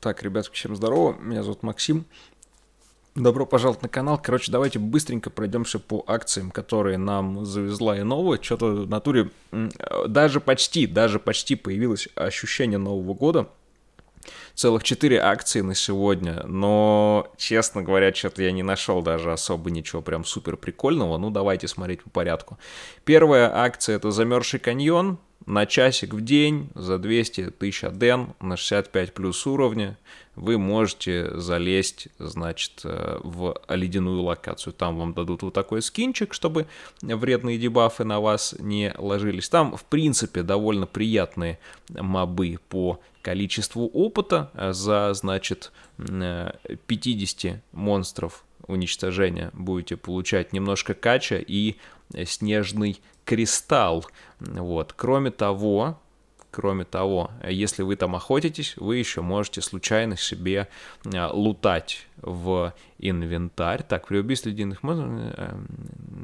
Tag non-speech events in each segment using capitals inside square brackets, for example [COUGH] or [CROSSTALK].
Так, ребятки, всем здорово, меня зовут Максим. Добро пожаловать на канал. Короче, давайте быстренько пройдемся по акциям, которые нам завезла и нового. Что-то в натуре даже почти, даже почти появилось ощущение Нового года. Целых 4 акции на сегодня, но, честно говоря, что-то я не нашел даже особо ничего прям супер прикольного. Ну, давайте смотреть по порядку. Первая акция — это «Замерзший каньон» на часик в день за 200 тысяч аден на 65 плюс уровня вы можете залезть, значит, э, в ледяную локацию. Там вам дадут вот такой скинчик, чтобы вредные дебафы на вас не ложились. Там, в принципе, довольно приятные мобы по количеству опыта э, за, значит, 50 э, монстров уничтожения будете получать немножко кача и э, снежный кристалл. Вот. Кроме того, кроме того, э, если вы там охотитесь, вы еще можете случайно себе э, лутать в инвентарь. Так, при убийстве единых монстров э,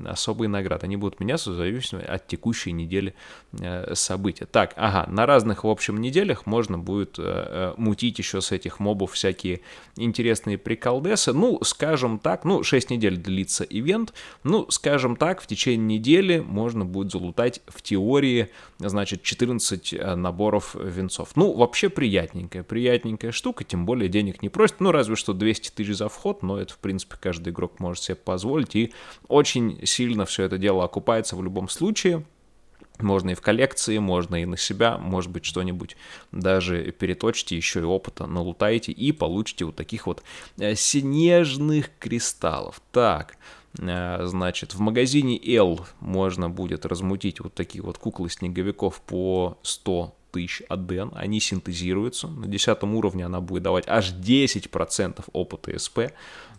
особые награды. Они будут меняться в зависимости от текущей недели э, события. Так, ага, на разных, в общем, неделях можно будет э, мутить еще с этих мобов всякие интересные приколдесы. Ну, скажем так, ну, 6 недель длится ивент. Ну, скажем так, в течение недели можно будет залутать в теории, значит, 14 наборов венцов. Ну, вообще приятненькая, приятненькая штука, тем более денег не просит. Ну, разве что 200 тысяч тысяч за вход, но это, в принципе, каждый игрок может себе позволить, и очень сильно все это дело окупается в любом случае. Можно и в коллекции, можно и на себя, может быть, что-нибудь даже переточите, еще и опыта налутаете и получите вот таких вот э, снежных кристаллов. Так, э, значит, в магазине L можно будет размутить вот такие вот куклы снеговиков по 100 тысяч аден, они синтезируются. На 10 уровне она будет давать аж 10% опыта СП.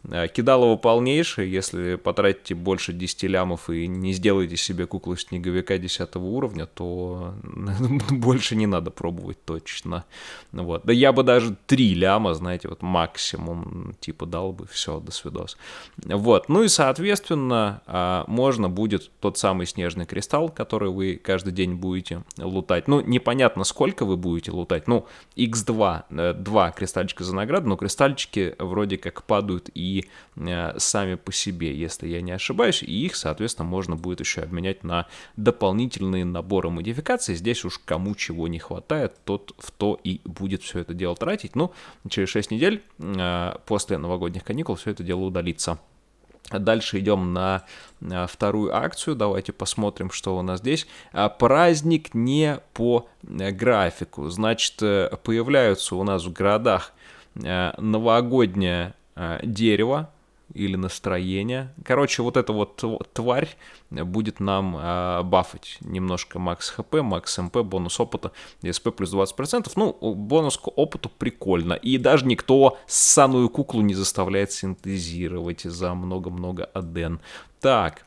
Э, кидалово полнейшее, если потратите больше 10 лямов и не сделаете себе куклу снеговика 10 уровня, то [LAUGHS] больше не надо пробовать точно. Вот. Да я бы даже 3 ляма, знаете, вот максимум типа дал бы, все, до свидос. Вот. Ну и, соответственно, а, можно будет тот самый снежный кристалл, который вы каждый день будете лутать. Ну, непонятно, сколько вы будете лутать. Ну, x2, 2 э, кристальчика за награду, но кристальчики вроде как падают и Э, сами по себе, если я не ошибаюсь, и их, соответственно, можно будет еще обменять на дополнительные наборы модификаций. Здесь уж кому чего не хватает, тот в то и будет все это дело тратить. Ну, через 6 недель э, после новогодних каникул все это дело удалится. Дальше идем на э, вторую акцию. Давайте посмотрим, что у нас здесь. А, праздник не по графику. Значит, появляются у нас в городах новогодняя Э, дерево или настроение. Короче, вот эта вот тварь будет нам э, бафать немножко макс хп, макс мп, бонус опыта, сп плюс 20%. Ну, бонус к опыту прикольно. И даже никто саную куклу не заставляет синтезировать за много-много аден. Так,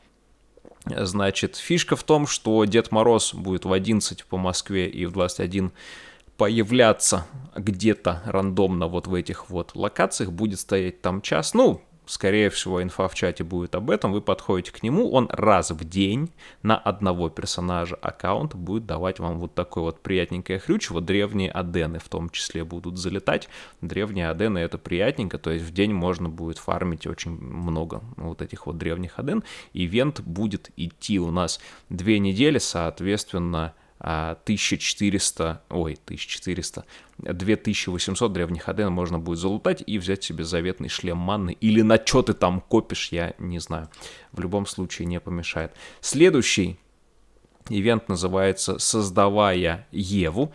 значит, фишка в том, что Дед Мороз будет в 11 по Москве и в 21 появляться где-то рандомно вот в этих вот локациях, будет стоять там час, ну, скорее всего, инфа в чате будет об этом, вы подходите к нему, он раз в день на одного персонажа аккаунт будет давать вам вот такой вот приятненькое вот древние адены в том числе будут залетать, древние адены это приятненько, то есть в день можно будет фармить очень много вот этих вот древних аден, ивент будет идти у нас две недели, соответственно, 1400, а, ой, 1400, 2800 древних аден можно будет залутать и взять себе заветный шлем манны. Или на что ты там копишь, я не знаю. В любом случае не помешает. Следующий Ивент называется «Создавая Еву».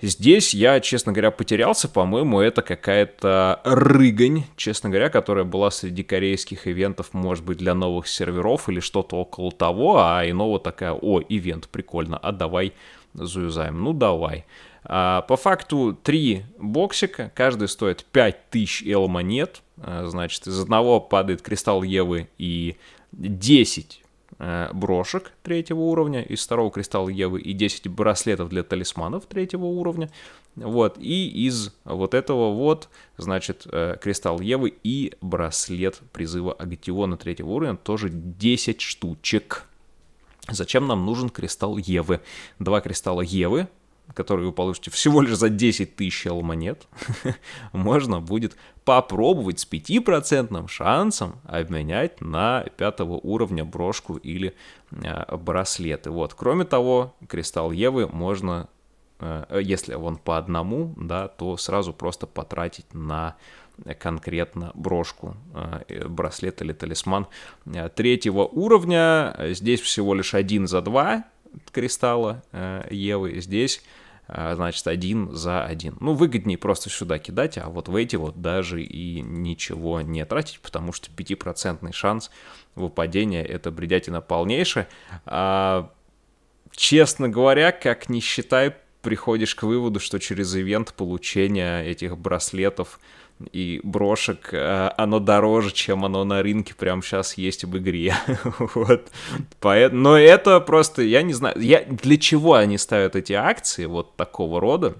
Здесь я, честно говоря, потерялся. По-моему, это какая-то рыгань, честно говоря, которая была среди корейских ивентов, может быть, для новых серверов или что-то около того, а иного такая «О, ивент, прикольно, а давай заюзаем». Ну, давай. А, по факту три боксика, каждый стоит 5000 эл монет, а, значит, из одного падает кристалл Евы и 10 Э, брошек третьего уровня, из второго кристалла Евы и 10 браслетов для талисманов третьего уровня. Вот, и из вот этого вот, значит, э, кристалл Евы и браслет призыва Агатиона третьего уровня, тоже 10 штучек. Зачем нам нужен кристалл Евы? Два кристалла Евы который вы получите всего лишь за 10 тысяч монет, [LAUGHS] можно будет попробовать с 5% шансом обменять на 5 уровня брошку или э, браслеты. Вот. Кроме того, кристалл Евы можно, э, если он по одному, да, то сразу просто потратить на конкретно брошку, э, э, браслет или талисман э, третьего уровня. Здесь всего лишь один за два, кристалла э, Евы, здесь э, значит, один за один. Ну, выгоднее просто сюда кидать, а вот в эти вот даже и ничего не тратить, потому что 5% шанс выпадения — это бредятина полнейшая. А, честно говоря, как не считай, приходишь к выводу, что через ивент получения этих браслетов — и брошек, э, оно дороже, чем оно на рынке прямо сейчас есть в игре. [LAUGHS] вот. но это просто, я не знаю, я, для чего они ставят эти акции вот такого рода,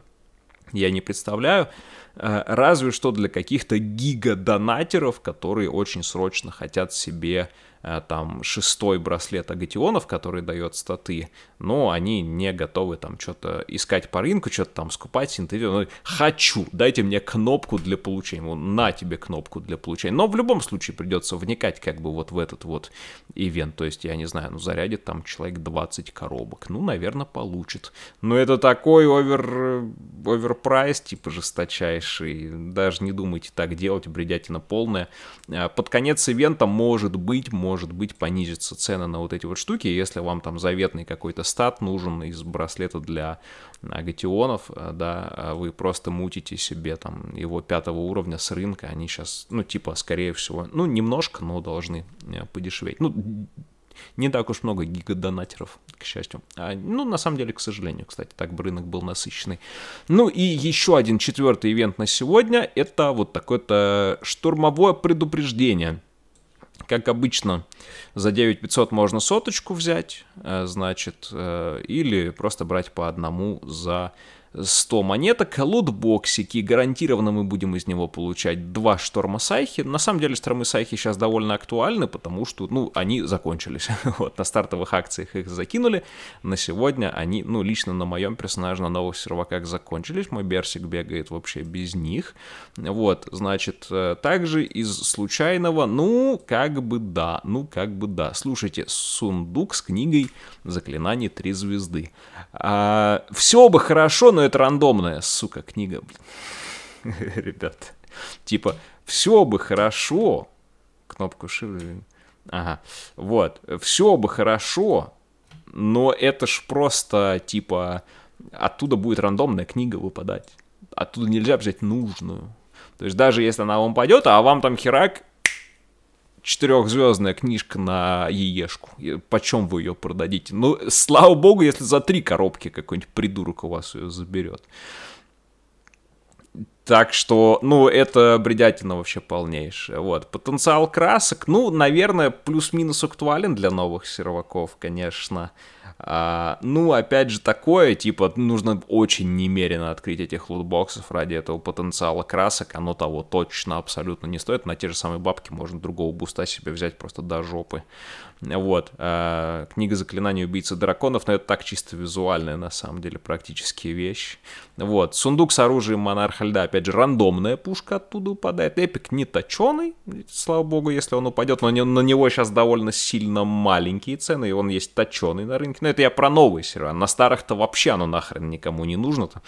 я не представляю. Э, разве что для каких-то гигадонатеров, которые очень срочно хотят себе Э, там шестой браслет агатионов, который дает статы, но они не готовы там что-то искать по рынку, что-то там скупать, синтезировать. Ну, Хочу, дайте мне кнопку для получения, ну, на тебе кнопку для получения. Но в любом случае придется вникать как бы вот в этот вот ивент, то есть, я не знаю, ну, зарядит там человек 20 коробок, ну, наверное, получит. Но это такой овер... Э, оверпрайс, типа, жесточайший, даже не думайте так делать, бредятина полная. Э, под конец ивента, может быть, может быть, понизится цены на вот эти вот штуки, если вам там заветный какой-то стат нужен из браслета для агатионов, э, да, а вы просто мутите себе там его пятого уровня с рынка, они сейчас, ну, типа, скорее всего, ну, немножко, но должны э, подешеветь. Ну, не так уж много гигадонатеров, к счастью. А, ну, на самом деле, к сожалению, кстати, так рынок был насыщенный. Ну и еще один четвертый ивент на сегодня, это вот такое-то штурмовое предупреждение как обычно, за 9500 можно соточку взять, э, значит, э, или просто брать по одному за 100 монеток. Лотбоксики, гарантированно мы будем из него получать 2 шторма сайхи. На самом деле штормы сайхи сейчас довольно актуальны, потому что, ну, они закончились. [LAUGHS] вот, на стартовых акциях их закинули. На сегодня они, ну, лично на моем персонаже на новых серваках закончились. Мой берсик бегает вообще без них. Вот, значит, э, также из случайного, ну, как бы да, ну, как бы да. Слушайте, сундук с книгой «Заклинание три звезды». А, все бы хорошо, но это рандомная, сука, книга. [LAUGHS] Ребят. Типа, все бы хорошо. Кнопку Shift. Ага. Вот. Все бы хорошо, но это ж просто, типа, оттуда будет рандомная книга выпадать. Оттуда нельзя взять нужную. То есть даже если она вам пойдет, а вам там херак четырехзвездная книжка на яешку. Почем вы ее продадите? Ну, слава богу, если за три коробки какой-нибудь придурок у вас ее заберет. Так что, ну, это бредятина вообще полнейшая. Вот, потенциал красок, ну, наверное, плюс-минус актуален для новых серваков, Конечно а, ну, опять же, такое, типа, нужно очень немерено открыть этих лутбоксов ради этого потенциала красок, оно того точно абсолютно не стоит, на те же самые бабки можно другого буста себе взять просто до жопы. Вот. Э, книга заклинаний убийцы драконов», но это так чисто визуальная, на самом деле, практически вещь. Вот. Сундук с оружием монарха льда, опять же, рандомная пушка оттуда упадает. Эпик не точеный, слава богу, если он упадет, но на него сейчас довольно сильно маленькие цены, и он есть точеный на рынке. Но это я про новый сервер. На старых-то вообще оно нахрен никому не нужно. -то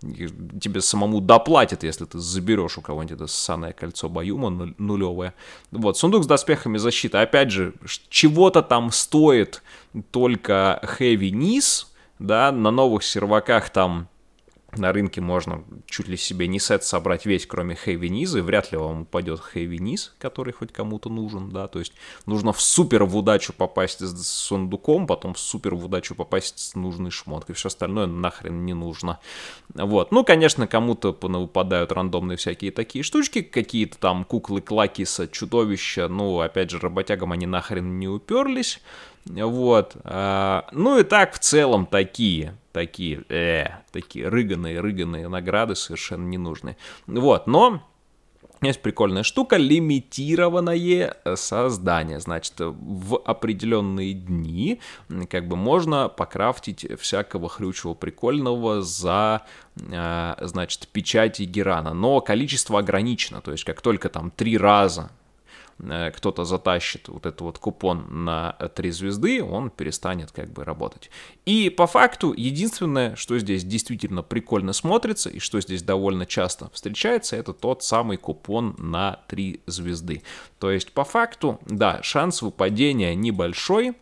тебе самому доплатят, если ты заберешь у кого-нибудь это ссаное кольцо Баюма нулевое. Вот, сундук с доспехами защиты, опять же, чего-то там стоит только хэви Низ, да, на новых серваках там на рынке можно чуть ли себе не сет собрать весь, кроме хейвиниза, и вряд ли вам упадет хейвиниз, который хоть кому-то нужен, да, то есть нужно в супер в удачу попасть с сундуком, потом в супер в удачу попасть с нужной шмоткой, все остальное нахрен не нужно, вот, ну, конечно, кому-то выпадают рандомные всякие такие штучки, какие-то там куклы Клакиса, чудовища, ну, опять же, работягам они нахрен не уперлись, вот, а, ну и так в целом такие, такие, э, такие рыганые, рыганые награды совершенно не нужны. Вот, но есть прикольная штука, лимитированное э, создание. Значит, в определенные дни как бы можно покрафтить всякого хрючего прикольного за, э, значит, печати Герана. Но количество ограничено, то есть как только там три раза Э, кто-то затащит вот этот вот купон на 3 звезды, он перестанет как бы работать. И по факту единственное, что здесь действительно прикольно смотрится и что здесь довольно часто встречается, это тот самый купон на 3 звезды. То есть по факту, да, шанс выпадения небольшой,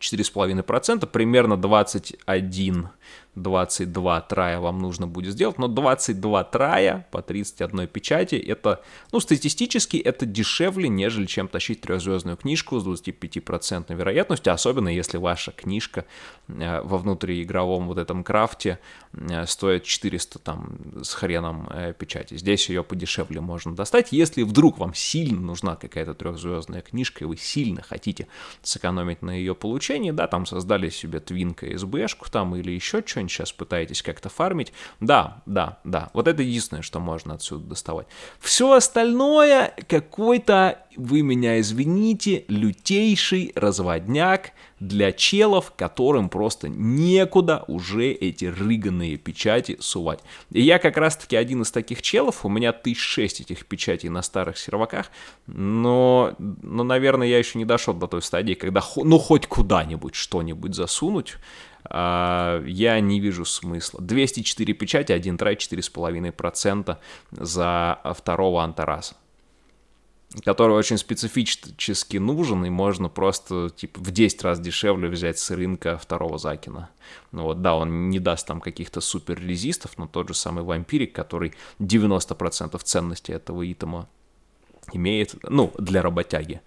4,5%, примерно 21 22 трая вам нужно будет сделать, но 22 трая по 31 печати, это, ну, статистически это дешевле, нежели чем тащить трехзвездную книжку с 25% вероятностью, особенно если ваша книжка э, во внутриигровом вот этом крафте э, стоит 400 там с хреном э, печати. Здесь ее подешевле можно достать. Если вдруг вам сильно нужна какая-то трехзвездная книжка, и вы сильно хотите сэкономить на ее получении, да, там создали себе твинка СБшку там или еще что биткоин сейчас пытаетесь как-то фармить. Да, да, да. Вот это единственное, что можно отсюда доставать. Все остальное какой-то, вы меня извините, лютейший разводняк для челов, которым просто некуда уже эти рыганные печати сувать. И я как раз-таки один из таких челов, у меня тысяч этих печатей на старых серваках, но, но, наверное, я еще не дошел до той стадии, когда ну хоть куда-нибудь что-нибудь засунуть, а, я не вижу смысла. 204 печати, 1 трай, 4,5% за второго Антараса который очень специфически нужен, и можно просто типа в 10 раз дешевле взять с рынка второго Закина. Ну вот, да, он не даст там каких-то супер резистов, но тот же самый вампирик, который 90% ценности этого итема имеет, ну, для работяги.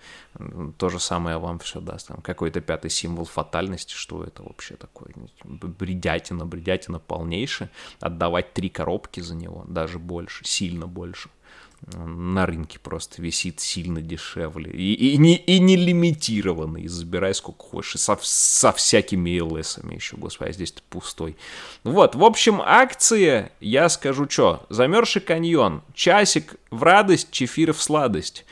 То же самое вам все даст. Там какой-то пятый символ фатальности, что это вообще такое? Бредятина, бредятина полнейшая. Отдавать три коробки за него, даже больше, сильно больше на рынке просто висит сильно дешевле. И, и, не, и не лимитированный. Забирай сколько хочешь. И со, со всякими ЛСами еще, господи, а здесь ты пустой. Вот, в общем, акции, я скажу что. Замерзший каньон. Часик в радость, чефир в сладость.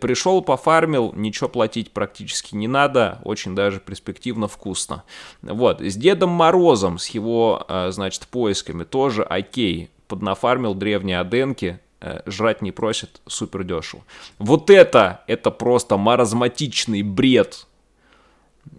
Пришел, пофармил, ничего платить практически не надо, очень даже перспективно вкусно. Вот, с Дедом Морозом, с его, а, значит, поисками тоже окей. Поднафармил древние аденки, Э, жрать не просит, супер дешево. Вот это, это просто маразматичный бред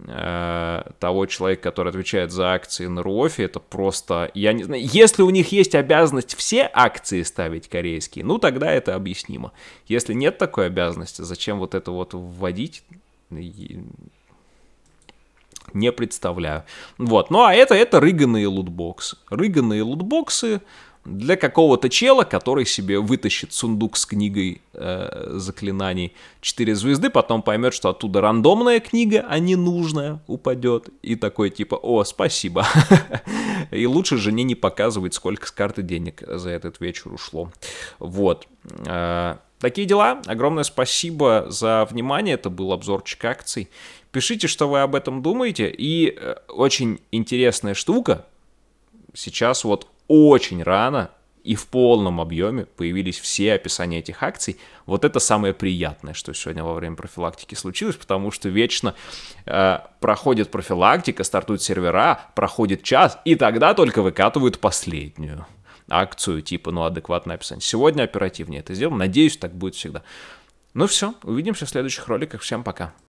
э, того человека, который отвечает за акции на Руофе, это просто, я не знаю, если у них есть обязанность все акции ставить корейские, ну тогда это объяснимо. Если нет такой обязанности, зачем вот это вот вводить, не представляю. Вот, ну а это, это рыганые лутбоксы. Рыганые лутбоксы, для какого-то чела, который себе вытащит сундук с книгой э, заклинаний 4 звезды, потом поймет, что оттуда рандомная книга, а не нужная, упадет. И такой типа, о, спасибо. [LAUGHS] И лучше жене не показывать, сколько с карты денег за этот вечер ушло. Вот. Э, такие дела. Огромное спасибо за внимание. Это был обзорчик акций. Пишите, что вы об этом думаете. И э, очень интересная штука. Сейчас вот очень рано и в полном объеме появились все описания этих акций. Вот это самое приятное, что сегодня во время профилактики случилось, потому что вечно э, проходит профилактика, стартуют сервера, проходит час, и тогда только выкатывают последнюю акцию, типа, ну, адекватное описание. Сегодня оперативнее это сделано, надеюсь, так будет всегда. Ну все, увидимся в следующих роликах, всем пока.